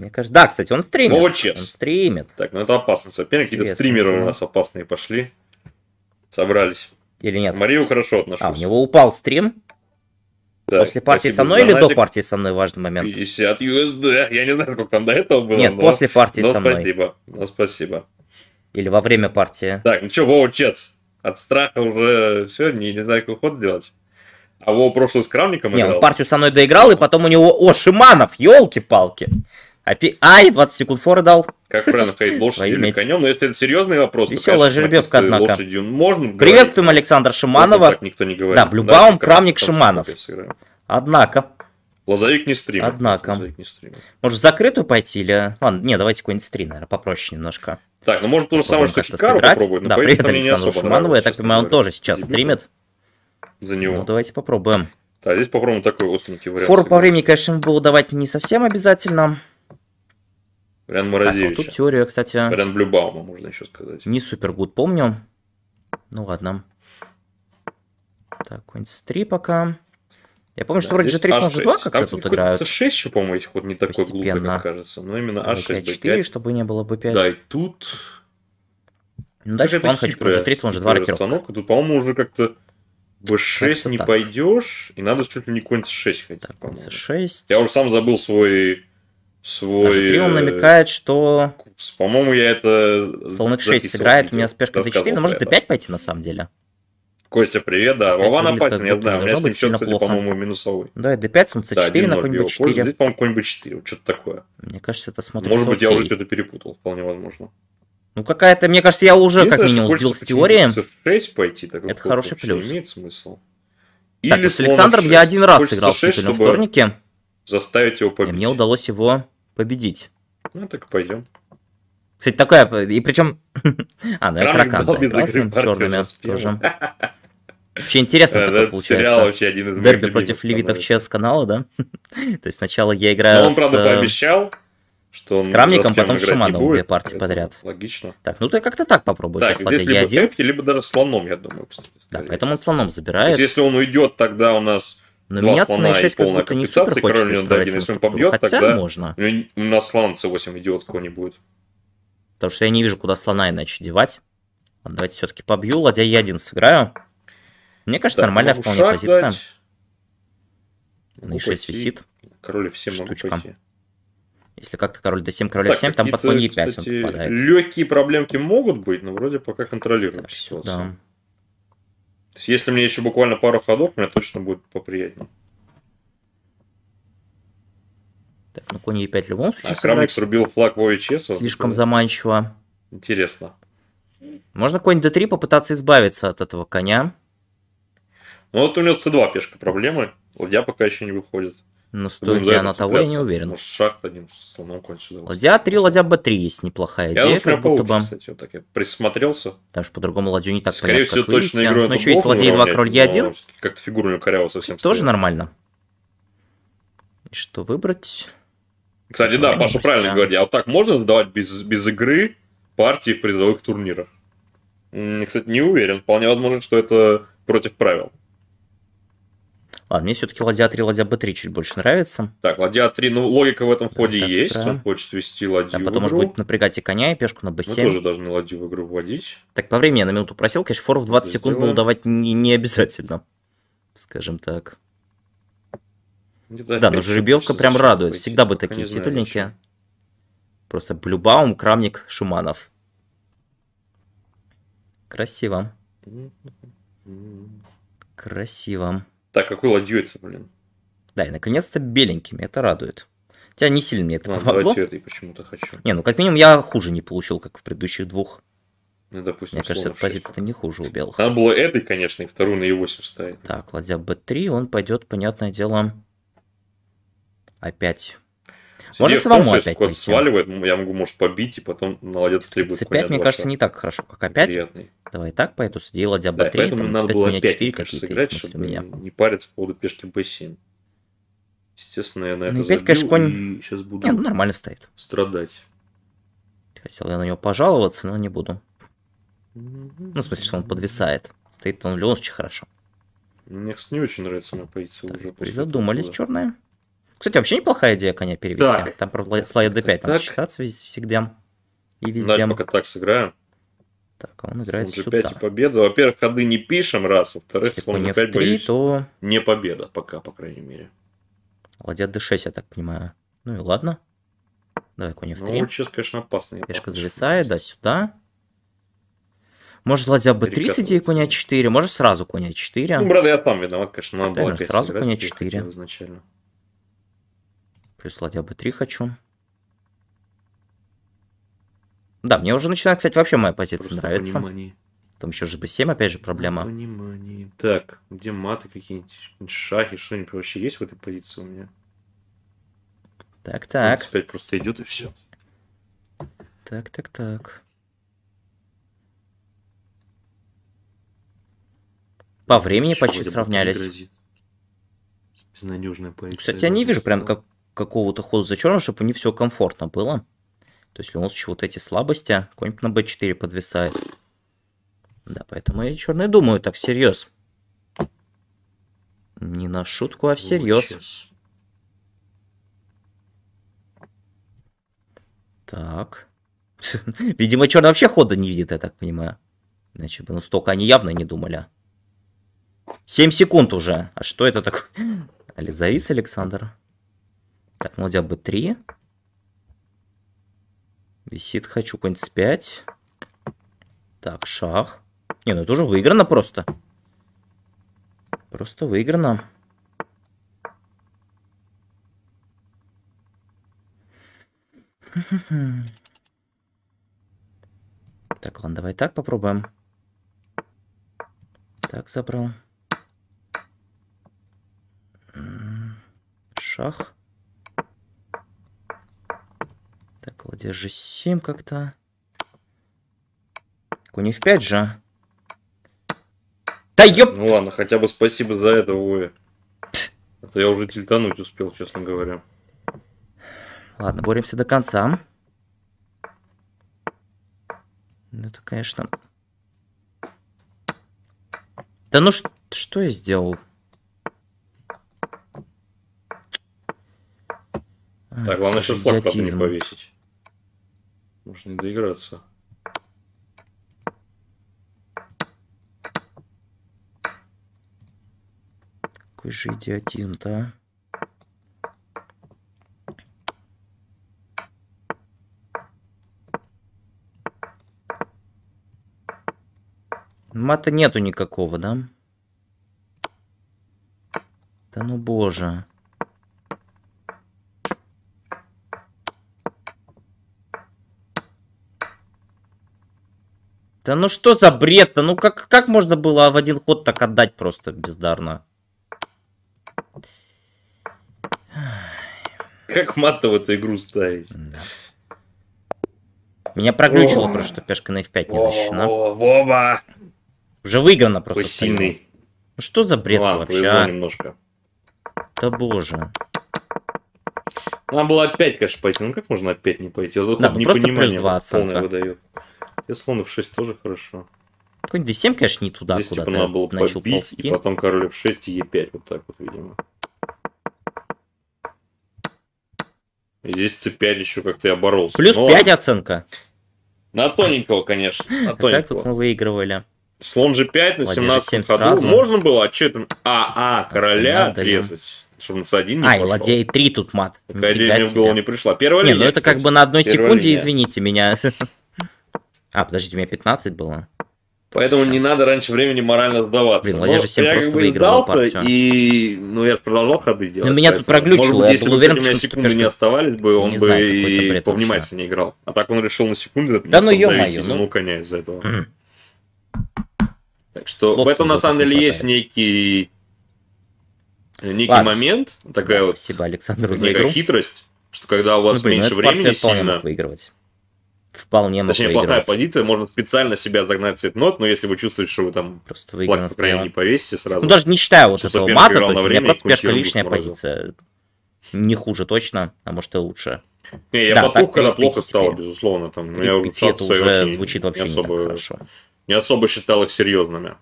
Мне кажется, да, кстати, он стримит. Молодец. Ну, он стримит. Так, ну это опасно, соперник. Какие-то стримеры у нас опасные пошли. Собрались. Или нет? Марию хорошо отношусь. А, у него упал стрим. Так, после партии со мной или до партии со мной важный момент? 50 USD. Я не знаю, сколько там до этого было. Нет, но, после партии но со мной. Спасибо. Но спасибо. Или во время партии. Так, ну что, Вова Чец, от страха уже все, не, не знаю, какой ход сделать. А Вова прошлый с Крамником не, играл. Нет, он партию со мной доиграл, и потом у него... О, Шиманов, елки-палки. Опи... Ай, 20 секунд форы дал. Как правильно ходить, лошадь или конем? Но если это серьезный вопрос, Веселая то, жеребьевка, однако. Лошадью можно Приветствуем Александра Шиманова. Можно, никто не говорит. Да, Блюбаум, Крамник, Шиманов. Однако. Лазовик не стрим. Однако. не Может, закрытую пойти или... Ладно, не, давайте какой-нибудь стрим, наверное, попроще немножко. Так, ну может то же самое, что Хикару попробуем. Да, привет Александру Шиманову. Я так понимаю, он тоже сейчас стримит. За него. Ну, давайте попробуем. Да, здесь, попробуем такой остренький вариант. Фору по времени, конечно, было давать не совсем обязательно. Вариант Морозевича. Так, вот тут теория, кстати... Рен Блюбаума, можно еще сказать. Не супер гуд помню. Ну ладно. Так, какой-нибудь стри пока. Я помню, да, что вроде G3 можно 2 как-то тут играют. c6, по-моему, этих вот не такой глупый, как кажется. Но ну, именно а 6 b5. 4, чтобы не было b5. Да, и тут... Ну, дальше план хочу про G3, слон G2 рокировка. Тут, по-моему, уже как-то b6 не пойдешь, и надо чуть ли не конь c6 ходить. Так, конь 6 Я уже сам забыл свой свой... Триум э, намекает, что... Курс. По-моему, я это... Солнце 6 сыграет, у меня спешка за 4, но может до 5 пойти на самом деле. Костя, привет, да. Вован Апатин, я знаю, у меня с ним счет, кстати, по-моему, минусовый. Да, d5, солнце 4 да, на какой-нибудь 4. по-моему, какой-нибудь 4, что-то такое. Мне кажется, это смотрится Может быть, я уже что-то перепутал, вполне возможно. Ну, какая-то, мне кажется, я уже как минимум сбил с теории. пойти, это хороший плюс. имеет смысл. Или так, с Александром я один раз сыграл в вторнике. Заставить его победить. И мне удалось его победить. Ну так пойдем. Кстати, такая, и причем... а, ну я Кракан, да, без игры черными тоже. Вообще интересно Этот такой получается. Сериал вообще один из Дерби против Левитов ЧС канала, да? То есть сначала я играю Но он, с... правда, э, пообещал, что он с Крамником, потом с Шаманом две партии подряд. Логично. Так, ну ты как-то так попробуешь. Так, здесь либо один. либо даже слоном, я думаю, кстати. Да, поэтому он слоном забирает. Если он уйдет, тогда у нас но два меняться слона на 6 и полная как компенсация, король не дадим. Если он побьет, Хотя тогда можно. у нас слон c8 идет кого будет. Потому что я не вижу, куда слона иначе девать. Давайте все-таки побью, ладья e1 сыграю. Мне кажется, так, нормальная ну, вполне позиция. На ну, e6 висит. Король всем 7 Штучка. Если как-то король d7, король так, f7, там под конь e5 кстати, он попадает. Легкие проблемки могут быть, но вроде пока контролируем так, ситуацию. Да. То есть, если мне еще буквально пару ходов, мне точно будет поприятнее. Так, на ну, конь e5 в любом случае. А Крамник срубил флаг в ОИЧС. Слишком вот заманчиво. Интересно. Можно конь d3 попытаться избавиться от этого коня. Ну вот у него c2 пешка проблемы. Ладья пока еще не выходит. Но стоит ли она того, я не уверен. Может, шах одним слоном кончил. Ладья 3, ладья b3 есть неплохая идея. Я лучше как будто бы... кстати, вот так я присмотрелся. Даже по-другому ладью не так Скорее понятно, всего, точно игру Но еще есть ладья 2, король e1. Как-то фигуру у него коряво совсем. Тоже нормально. И что выбрать? Кстати, да, Паша правильно говорит. А вот так можно задавать без, без игры партии в призовых турнирах? Кстати, не уверен. Вполне возможно, что это против правил. Ладно, мне все-таки ладья 3, ладья b3 чуть больше нравится. Так, ладья 3, ну логика в этом ходе так, есть, да. он хочет вести ладью А потом, может быть, напрягать и коня, и пешку на b7. Мы тоже должны ладью в игру вводить. Так, по времени я на минуту просил, конечно, фору в 20 Это секунд было давать не, не обязательно, скажем так. Да, но жеребьевка прям радует, быть. всегда бы такие титульники. Просто Блюбаум, Крамник, Шуманов. Красиво. Красиво. Так, а какой это, блин. Да, и наконец-то беленькими, это радует. Тебя не сильно мне это Ладно, помогло. Давайте я почему-то хочу. Не, ну как минимум я хуже не получил, как в предыдущих двух. Ну, допустим, Мне кажется, позиция-то не хуже у белых. Надо было этой, конечно, и вторую на e8 ставить. Так, ладья b3, он пойдет, понятное дело, опять. Может, Можно самому том, опять если сваливает, я могу, может, побить и потом наладить стрельбу. c5, мне кажется, не так хорошо, как опять. Приятный. Давай так, поэтому сидела Диабло да, 3, поэтому там, надо было опять 4 кажется, сыграть, чтобы меня. не париться по поводу пешки b7. Естественно, я на ну, это ну, забил, конечно, конь... и сейчас буду не, ну, нормально стоит. страдать. Хотел я на него пожаловаться, но не буду. Ну, в смысле, что он подвисает. Стоит он в любом случае хорошо. Мне, кстати, не очень нравится моя позиция так, уже. Призадумались, этого, черная. Кстати, вообще неплохая идея коня перевести. Так. Там, правда, слайд d5, так, надо считаться всегда. И везде. Давай пока так сыграем. Так, а он играет Слон g5 и победа. Во-первых, ходы не пишем, раз. Во-вторых, Если слон g5, боюсь, то... не победа пока, по крайней мере. Ладья d6, я так понимаю. Ну и ладно. Давай конь f3. Ну, сейчас, конечно, опасно. Пешка зависает, да, сюда. Может, ладья b3 с идеей коня 4, может, сразу коня 4. А ну, брат, я сам виноват, конечно, надо было сразу коня 4. А изначально. Плюс ладья b3 хочу. Да, мне уже начинает, кстати, вообще моя позиция Просто нравится. Понимание. Там еще ЖБ-7, опять же, ну, проблема. Понимание. Так, где маты какие-нибудь, шахи, что-нибудь вообще есть в этой позиции у меня? Так, так. Опять просто идет и все. Так, так, так. По времени Чего почти сравнялись. Безнадежная позиция. Кстати, я не вижу прям как, какого-то хода за черным, чтобы не все комфортно было. То есть у нас еще вот эти слабости, конь на b4 подвисает. Да, поэтому я черные думаю так всерьез. Не на шутку, а всерьез. Так. Видимо, черный вообще хода не видит, я так понимаю. Иначе бы, ну, столько они явно не думали. 7 а. секунд уже. А что это такое? Али завис Александр. Так, ну, ладья b3. Висит хочу какой-нибудь 5. Так, шах. Не, ну это уже выиграно просто. Просто выиграно. Так, ладно, давай так попробуем. Так, забрал. Шах. Где же 7 как-то? Конь в 5 же. Да ёп! Ну ладно, хотя бы спасибо за это, Вове. А то я уже тильтануть успел, честно говоря. Ладно, боремся до конца. Ну это, конечно... Да ну что, что я сделал? Так, главное сейчас флаг не повесить. Может не доиграться. Какой же идиотизм-то, а? Мата нету никакого, да? Да ну боже. Да ну что за бред-то? Ну как, как можно было в один ход так отдать просто бездарно? Как мат в эту игру ставить? Да. Меня проглючило просто, что пешка на F5 не защищена. Вова! Уже выиграно просто. Ой, сильный. Ну что за бред Ладно, вообще? а? немножко. Да боже. Нам было опять, конечно, пойти. Ну как можно опять не пойти? Вот да, ну, просто плюс 20 полное выдает. И слонов 6 тоже хорошо. Какой-нибудь d7, конечно, не туда, Здесь, куда типа, надо было начал побить, ползти. и потом король f6 и e5, вот так вот, видимо. И здесь c5 еще как-то и оборолся. Плюс ну, 5 ладно. оценка. На тоненького, конечно. На тоненького. А так тут мы выигрывали. Слон g5 на 17 ходу. Сразу. Можно было, отчетом. А что А, а, короля а, отрезать. Чтобы на c1 не А, пошел. и ладей 3 тут мат. Такая идея мне в голову не пришла. Первая не, ну линия, ну это кстати. как бы на одной Первая секунде, линия. извините меня. А, подождите, у меня 15 было. Поэтому Точно. не надо раньше времени морально сдаваться. Блин, ну, я же всем я просто как бы и ну я же продолжал ходы ну, делать. Но меня тут проглючило. Может быть, если бы уверен, у меня секунды что... не оставались бы, не он бы знаю, и повнимательнее вообще. играл. А так он решил на секунду. да ну, подавить ну... коня из-за этого. Так что Слов в этом на самом деле есть некий некий Ладно. момент, такая Спасибо, вот Александру, некая хитрость, что когда у ну, вас ну, блин, меньше времени сильно, выигрывать вполне мог Точнее, проиграть. плохая позиция, можно специально себя загнать в цветнот, но если вы чувствуете, что вы там просто флаг по краю не повесите сразу. Ну, даже не считаю вот этого мата, то есть у меня просто пешка лишняя позиция. Не хуже точно, а может и лучше. Не, я да, потух, когда плохо стало, безусловно. Там, я уже, это уже звучит вообще не, особо, не так хорошо. Не особо считал их серьезными.